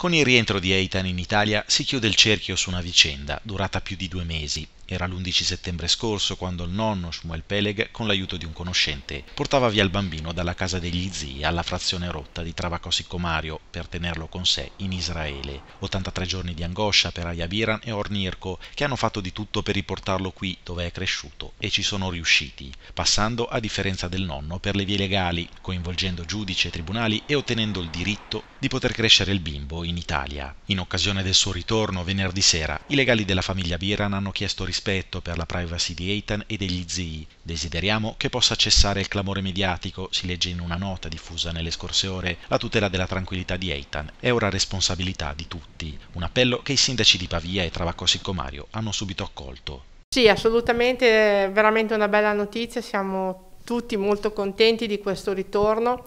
Con il rientro di Eitan in Italia si chiude il cerchio su una vicenda durata più di due mesi. Era l'11 settembre scorso quando il nonno Shmuel Peleg, con l'aiuto di un conoscente, portava via il bambino dalla casa degli zii alla frazione rotta di Travacosico Mario per tenerlo con sé in Israele. 83 giorni di angoscia per Ayabiran e Ornirko che hanno fatto di tutto per riportarlo qui dove è cresciuto e ci sono riusciti, passando a differenza del nonno per le vie legali, coinvolgendo giudici e tribunali e ottenendo il diritto di poter crescere il bimbo in Italia. In occasione del suo ritorno venerdì sera, i legali della famiglia Biran hanno chiesto rispetto per la privacy di Eitan e degli zii. Desideriamo che possa cessare il clamore mediatico, si legge in una nota diffusa nelle scorse ore, la tutela della tranquillità di Eitan. È ora responsabilità di tutti. Un appello che i sindaci di Pavia e Travacco Siccomario hanno subito accolto. Sì, assolutamente, veramente una bella notizia, siamo tutti molto contenti di questo ritorno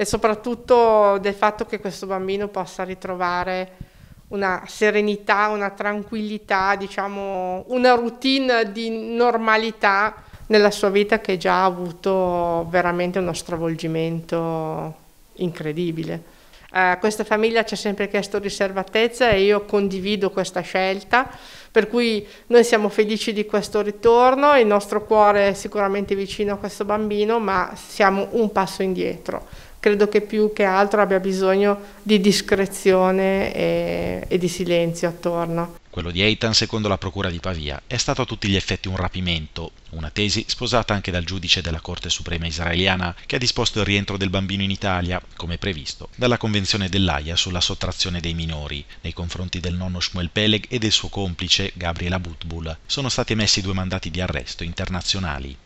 e soprattutto del fatto che questo bambino possa ritrovare una serenità, una tranquillità, diciamo una routine di normalità nella sua vita che già ha avuto veramente uno stravolgimento incredibile. Uh, questa famiglia ci ha sempre chiesto riservatezza e io condivido questa scelta, per cui noi siamo felici di questo ritorno, il nostro cuore è sicuramente vicino a questo bambino, ma siamo un passo indietro credo che più che altro abbia bisogno di discrezione e, e di silenzio attorno. Quello di Eitan, secondo la Procura di Pavia, è stato a tutti gli effetti un rapimento, una tesi sposata anche dal giudice della Corte Suprema israeliana che ha disposto il rientro del bambino in Italia, come previsto, dalla Convenzione dell'AIA sulla sottrazione dei minori, nei confronti del nonno Shmuel Peleg e del suo complice Gabriela Butbul, Sono stati emessi due mandati di arresto internazionali.